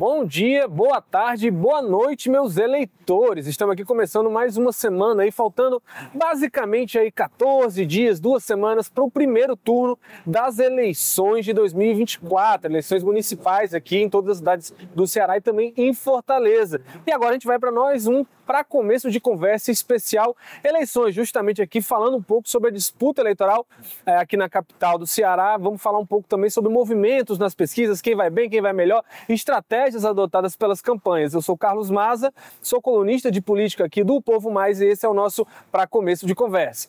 Bom dia, boa tarde, boa noite, meus eleitores. Estamos aqui começando mais uma semana aí, faltando basicamente aí 14 dias, duas semanas para o primeiro turno das eleições de 2024, eleições municipais aqui em todas as cidades do Ceará e também em Fortaleza. E agora a gente vai para nós um para começo de conversa especial eleições, justamente aqui falando um pouco sobre a disputa eleitoral é, aqui na capital do Ceará. Vamos falar um pouco também sobre movimentos nas pesquisas, quem vai bem, quem vai melhor, estratégia estratégias adotadas pelas campanhas. Eu sou Carlos Maza, sou colunista de política aqui do Povo Mais e esse é o nosso Para Começo de Conversa.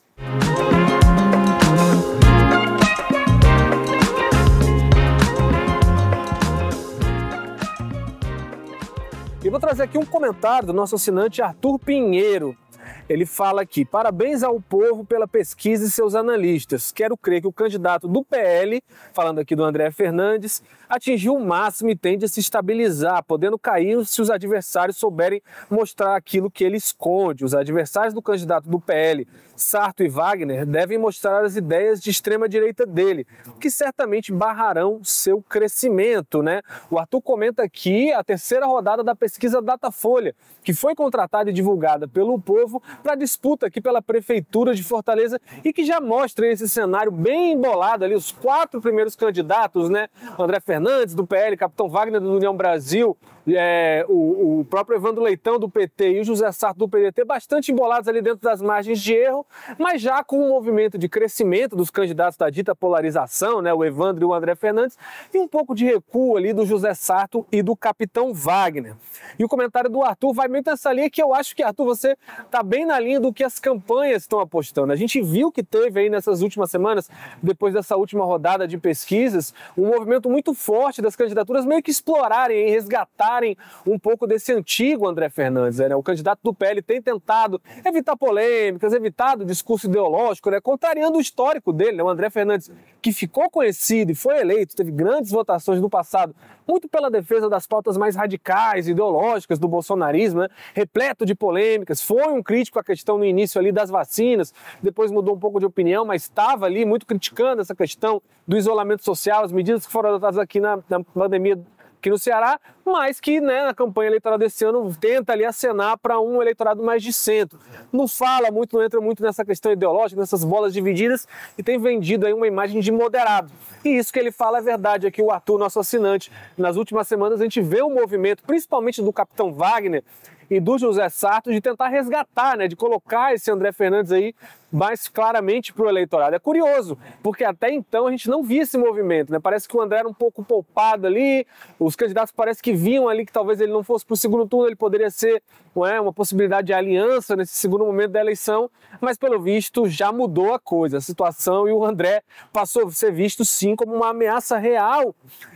E vou trazer aqui um comentário do nosso assinante Arthur Pinheiro. Ele fala aqui: parabéns ao povo pela pesquisa e seus analistas. Quero crer que o candidato do PL, falando aqui do André Fernandes, atingiu o máximo e tende a se estabilizar, podendo cair se os adversários souberem mostrar aquilo que ele esconde. Os adversários do candidato do PL, Sarto e Wagner, devem mostrar as ideias de extrema-direita dele, que certamente barrarão seu crescimento, né? O Arthur comenta aqui a terceira rodada da pesquisa Datafolha, que foi contratada e divulgada pelo Povo, para a disputa aqui pela Prefeitura de Fortaleza e que já mostra esse cenário bem embolado ali, os quatro primeiros candidatos, né? André Fernandes, do PL, Capitão Wagner, do União Brasil, é, o, o, próprio Evandro Leitão, do PT, e o José Sarto, do PDT, bastante embolados ali dentro das margens de erro, mas já com um movimento de crescimento dos candidatos da dita polarização, né? O Evandro e o André Fernandes, e um pouco de recuo ali do José Sarto e do Capitão Wagner. E o comentário do Arthur vai meio nessa linha que eu acho que, Arthur, você tá bem na linha do que as campanhas estão apostando. A gente viu que teve aí nessas últimas semanas, depois dessa última rodada de pesquisas, um movimento muito forte das candidaturas meio que explorarem e resgatarem um pouco desse antigo André Fernandes. Né? O candidato do PL tem tentado evitar polêmicas, evitar o discurso ideológico, né? contrariando o histórico dele. Né? O André Fernandes, que ficou conhecido e foi eleito, teve grandes votações no passado muito pela defesa das pautas mais radicais, ideológicas do bolsonarismo, né? repleto de polêmicas, foi um crítico à questão no início ali das vacinas, depois mudou um pouco de opinião, mas estava ali muito criticando essa questão do isolamento social, as medidas que foram adotadas aqui na, na pandemia aqui no Ceará, mas que né, na campanha eleitoral desse ano tenta ali acenar para um eleitorado mais de centro. Não fala muito, não entra muito nessa questão ideológica, nessas bolas divididas e tem vendido aí uma imagem de moderado. E isso que ele fala é verdade aqui, é o Arthur, nosso assinante. Nas últimas semanas a gente vê o um movimento, principalmente do capitão Wagner, e do José Sarto de tentar resgatar, né, de colocar esse André Fernandes aí mais claramente para o eleitorado. É curioso, porque até então a gente não via esse movimento, né? Parece que o André era um pouco poupado ali, os candidatos parece que viam ali que talvez ele não fosse para o segundo turno, ele poderia ser é, uma possibilidade de aliança nesse segundo momento da eleição, mas pelo visto já mudou a coisa, a situação, e o André passou a ser visto sim como uma ameaça real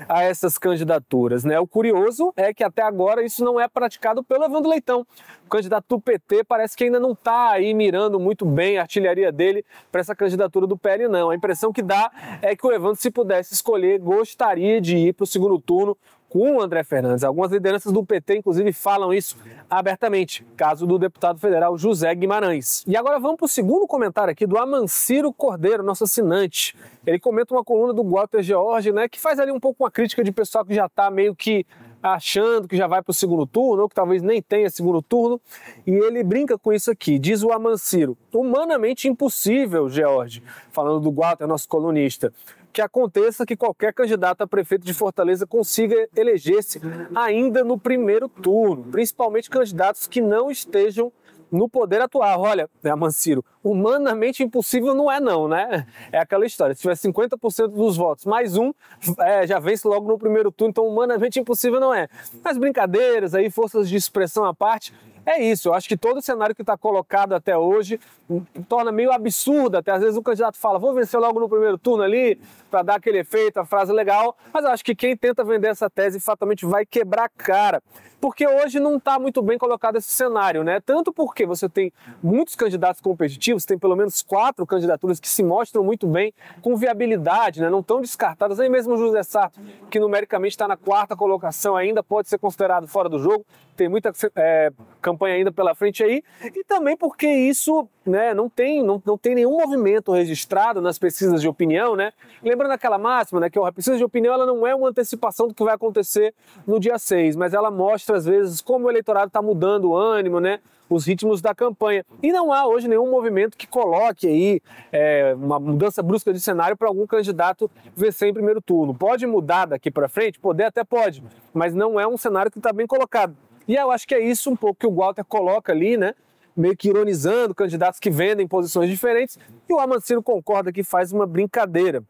a essas candidaturas, né? O curioso é que até agora isso não é praticado pelo Evandro Leitão então, o candidato do PT parece que ainda não está aí mirando muito bem a artilharia dele para essa candidatura do PL, não. A impressão que dá é que o Evandro, se pudesse escolher, gostaria de ir para o segundo turno com o André Fernandes. Algumas lideranças do PT, inclusive, falam isso abertamente. Caso do deputado federal José Guimarães. E agora vamos para o segundo comentário aqui do Amanciro Cordeiro, nosso assinante. Ele comenta uma coluna do Walter George, né, que faz ali um pouco uma crítica de pessoal que já está meio que achando que já vai para o segundo turno, ou que talvez nem tenha segundo turno, e ele brinca com isso aqui. Diz o Amanciro: humanamente impossível, George, falando do Walter, é nosso colunista, que aconteça que qualquer candidato a prefeito de Fortaleza consiga eleger-se ainda no primeiro turno, principalmente candidatos que não estejam no poder atual. Olha, né, Manciro, humanamente impossível não é não, né? É aquela história, se tiver 50% dos votos, mais um, é, já vence logo no primeiro turno, então humanamente impossível não é. Mas brincadeiras aí, forças de expressão à parte, é isso. Eu acho que todo o cenário que está colocado até hoje hum, torna meio absurdo. Até às vezes o candidato fala, vou vencer logo no primeiro turno ali, para dar aquele efeito, a frase legal. Mas eu acho que quem tenta vender essa tese fatalmente vai quebrar a cara. Porque hoje não está muito bem colocado esse cenário, né? Tanto porque você tem muitos candidatos competitivos, tem pelo menos quatro candidaturas que se mostram muito bem com viabilidade, né? não tão descartadas. Aí mesmo o José Sarto, que numericamente está na quarta colocação, ainda pode ser considerado fora do jogo. Tem muita é, campanha ainda pela frente aí. E também porque isso né, não, tem, não, não tem nenhum movimento registrado nas pesquisas de opinião. Né? Lembrando aquela máxima, né, que a pesquisa de opinião ela não é uma antecipação do que vai acontecer no dia 6, mas ela mostra às vezes como o eleitorado está mudando o ânimo, né? os ritmos da campanha. E não há hoje nenhum movimento que coloque aí é, uma mudança brusca de cenário para algum candidato vencer em primeiro turno. Pode mudar daqui para frente? Poder até pode, mas não é um cenário que está bem colocado. E eu acho que é isso um pouco que o Walter coloca ali, né? Meio que ironizando candidatos que vendem posições diferentes. E o Amancino concorda que faz uma brincadeira.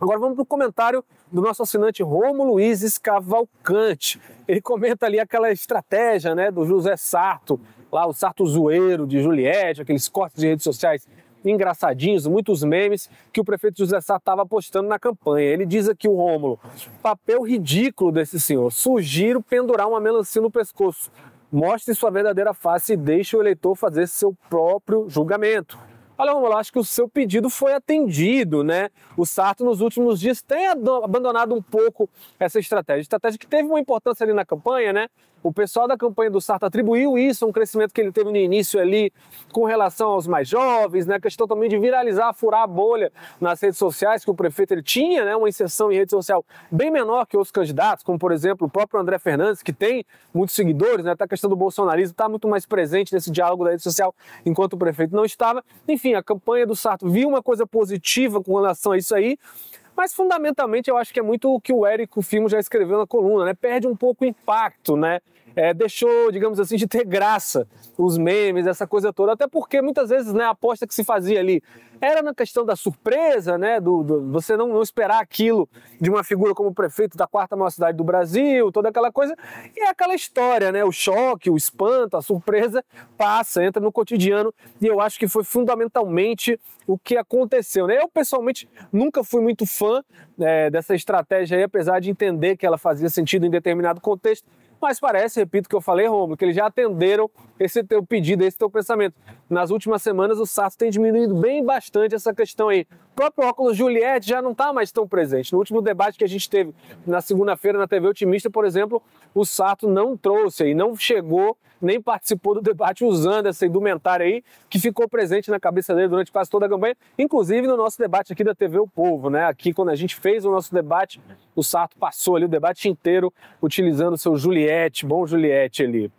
Agora vamos para o comentário do nosso assinante Romo Luiz Cavalcante. Ele comenta ali aquela estratégia né, do José Sarto, lá o Sarto Zoeiro de Juliette, aqueles cortes de redes sociais engraçadinhos, muitos memes que o prefeito José Sá estava postando na campanha. Ele diz aqui o Rômulo, papel ridículo desse senhor. Sugiro pendurar uma melancia no pescoço. Mostre sua verdadeira face e deixe o eleitor fazer seu próprio julgamento olha, vamos lá, acho que o seu pedido foi atendido, né? O Sarto nos últimos dias tem abandonado um pouco essa estratégia. Estratégia que teve uma importância ali na campanha, né? O pessoal da campanha do Sarto atribuiu isso a um crescimento que ele teve no início ali com relação aos mais jovens, né? A questão também de viralizar, furar a bolha nas redes sociais, que o prefeito ele tinha, né? Uma inserção em rede social bem menor que outros candidatos, como por exemplo o próprio André Fernandes, que tem muitos seguidores, né? Até a questão do bolsonarismo está muito mais presente nesse diálogo da rede social, enquanto o prefeito não estava. Enfim, a campanha do Sarto viu uma coisa positiva com relação a isso aí, mas fundamentalmente eu acho que é muito o que o Érico Filmo já escreveu na coluna, né? Perde um pouco o impacto, né? é, deixou, digamos assim, de ter graça os memes, essa coisa toda. Até porque muitas vezes né, a aposta que se fazia ali era na questão da surpresa, né, do, do você não, não, esperar aquilo de uma figura como o prefeito da quarta maior cidade do Brasil, toda aquela coisa. E é aquela história, né, o choque, o espanto, a surpresa passa, entra no cotidiano. E eu acho que foi fundamentalmente o que aconteceu. Né? Eu, pessoalmente, nunca fui muito fã é, dessa estratégia aí, apesar de entender que ela fazia sentido em determinado contexto mas parece, repito o que eu falei, Romulo, que eles já atenderam esse teu pedido, esse teu pensamento. Nas últimas semanas o Sato tem diminuído bem bastante essa questão aí. O próprio óculos Juliette já não está mais tão presente. No último debate que a gente teve na segunda-feira na TV Otimista, por exemplo, o Sato não trouxe e não chegou nem participou do debate usando essa indumentária aí que ficou presente na cabeça dele durante quase toda a campanha, inclusive no nosso debate aqui da TV O Povo, né? Aqui quando a gente fez o nosso debate, o Sato passou ali o debate inteiro utilizando seu Juliette, bom Juliette ali.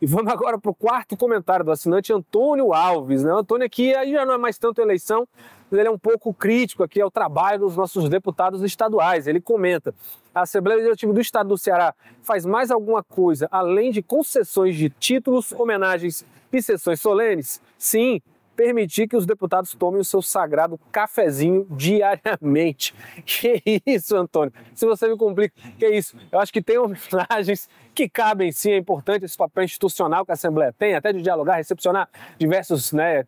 E vamos agora para o quarto comentário do assinante Antônio Alves. Né? O Antônio aqui aí já não é mais tanto eleição, mas ele é um pouco crítico aqui ao trabalho dos nossos deputados estaduais. Ele comenta: a Assembleia Legislativa do Estado do Ceará faz mais alguma coisa além de concessões de títulos, homenagens e sessões solenes? Sim, permitir que os deputados tomem o seu sagrado cafezinho diariamente. Que isso, Antônio? Se você me complica, que isso? Eu acho que tem homenagens que cabe em si, é importante esse papel institucional que a Assembleia tem, até de dialogar, recepcionar diversos né,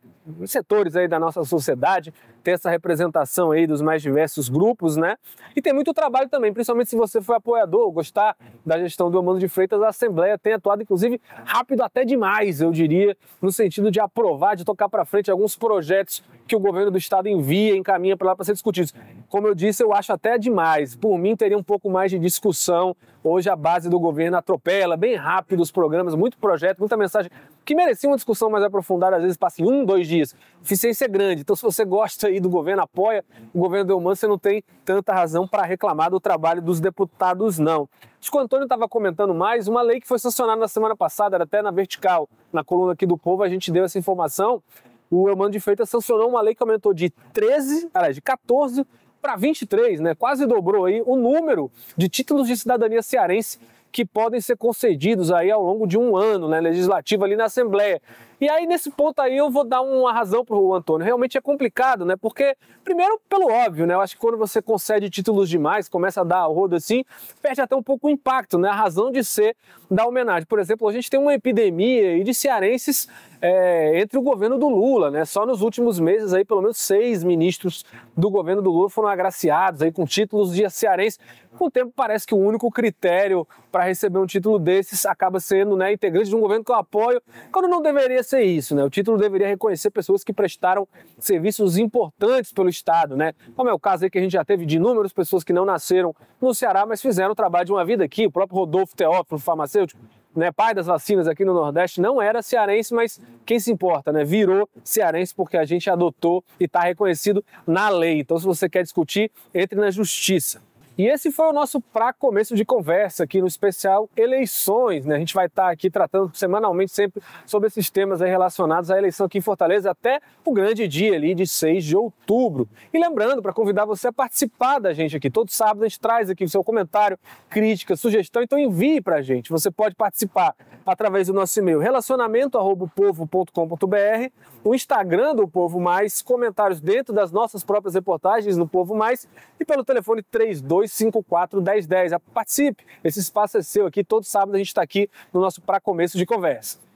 setores aí da nossa sociedade, ter essa representação aí dos mais diversos grupos, né? E tem muito trabalho também, principalmente se você for apoiador, gostar da gestão do Amando de Freitas, a Assembleia tem atuado, inclusive, rápido até demais, eu diria, no sentido de aprovar, de tocar para frente alguns projetos que o governo do estado envia, encaminha para lá para ser discutido. Como eu disse, eu acho até demais. Por mim, teria um pouco mais de discussão. Hoje a base do governo atropela bem rápido os programas, muito projeto, muita mensagem, que merecia uma discussão mais aprofundada, às vezes passa em um, dois dias. eficiência é grande. Então, se você gosta aí do governo, apoia o governo do Eumano, você não tem tanta razão para reclamar do trabalho dos deputados, não. Acho que o Antônio estava comentando mais uma lei que foi sancionada na semana passada, era até na vertical, na coluna aqui do povo, a gente deu essa informação o Eumano de Freitas sancionou uma lei que aumentou de 13, aliás, de 14 para 23, né? Quase dobrou aí o número de títulos de cidadania cearense que podem ser concedidos aí ao longo de um ano, né? Legislativo ali na Assembleia. E aí, nesse ponto aí, eu vou dar uma razão para o Antônio. Realmente é complicado, né? Porque, primeiro, pelo óbvio, né? Eu acho que quando você concede títulos demais, começa a dar rodo assim, perde até um pouco o impacto, né? A razão de ser da homenagem. Por exemplo, a gente tem uma epidemia aí de cearenses é, entre o governo do Lula, né? Só nos últimos meses aí, pelo menos seis ministros do governo do Lula foram agraciados aí com títulos de cearense. Com o tempo, parece que o único critério para receber um título desses acaba sendo, né, integrante de um governo que eu apoio, quando não deveria ser isso, né? O título deveria reconhecer pessoas que prestaram serviços importantes pelo Estado, né? Como é o caso aí que a gente já teve de inúmeras pessoas que não nasceram no Ceará, mas fizeram o trabalho de uma vida aqui. O próprio Rodolfo Teófilo, farmacêutico, né, pai das vacinas aqui no Nordeste, não era cearense, mas quem se importa, né? Virou cearense porque a gente adotou e está reconhecido na lei. Então, se você quer discutir, entre na justiça. E esse foi o nosso pra começo de conversa aqui no especial eleições, né? A gente vai estar aqui tratando semanalmente sempre sobre esses temas relacionados à eleição aqui em Fortaleza até o grande dia ali de 6 de outubro. E lembrando, para convidar você a participar da gente aqui, todo sábado a gente traz aqui o seu comentário, crítica, sugestão, então envie pra gente. Você pode participar através do nosso e-mail relacionamento@povo.com.br, o Instagram do Povo Mais, comentários dentro das nossas próprias reportagens no Povo Mais e pelo telefone 32 954 1010. Participe, esse espaço é seu aqui. Todo sábado a gente está aqui no nosso Pra Começo de Conversa.